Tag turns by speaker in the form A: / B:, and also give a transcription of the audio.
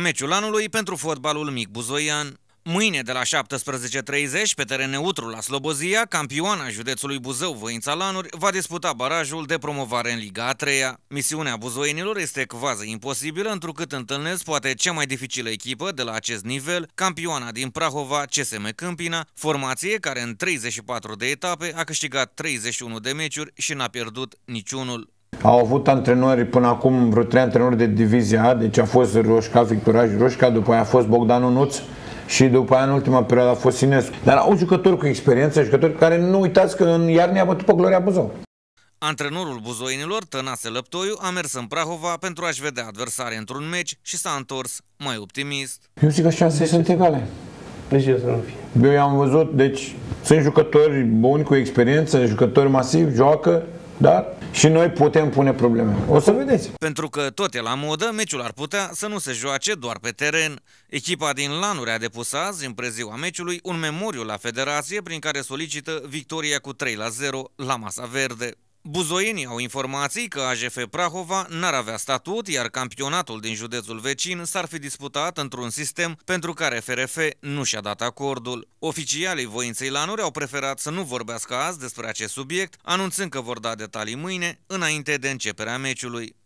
A: meciul anului pentru fotbalul mic buzoian. Mâine de la 17.30 pe teren neutru la Slobozia, campioana județului Buzău Voința Lanuri va disputa barajul de promovare în Liga a 3 Misiunea buzoienilor este cvază imposibilă întrucât întâlnesc poate cea mai dificilă echipă de la acest nivel, campioana din Prahova, CSM Câmpina, formație care în 34 de etape a câștigat 31 de meciuri și n-a pierdut niciunul.
B: Au avut antrenori până acum vreo trei antrenori de divizia A, deci a fost Roșca, Victoraj Roșca, după aia a fost Bogdan Unuț și după aia în ultima perioadă a fost Sinescu. Dar au jucători cu experiență, jucători care nu uitați că în iarnă a bătut pe Gloria Buzău.
A: Antrenorul buzoinilor, Tănase Lăptoiu, a mers în Prahova pentru a-și vedea adversarii într-un meci și s-a întors mai optimist.
B: Eu zic că șanse sunt egale. Deci eu să nu fie? Eu i-am văzut, deci sunt jucători buni cu experiență, jucători masivi, joacă, dar și noi putem pune probleme. O să vedeți. Pentru că tot e la modă, meciul ar putea să nu
A: se joace doar pe teren. Echipa din Lanuri a depus azi, în preziua meciului, un memoriu la federație prin care solicită victoria cu 3 la 0 la Masa Verde. Buzoienii au informații că AJF Prahova n-ar avea statut, iar campionatul din județul vecin s-ar fi disputat într-un sistem pentru care FRF nu și-a dat acordul. Oficialii voinței Lanuri au preferat să nu vorbească azi despre acest subiect, anunțând că vor da detalii mâine, înainte de începerea meciului.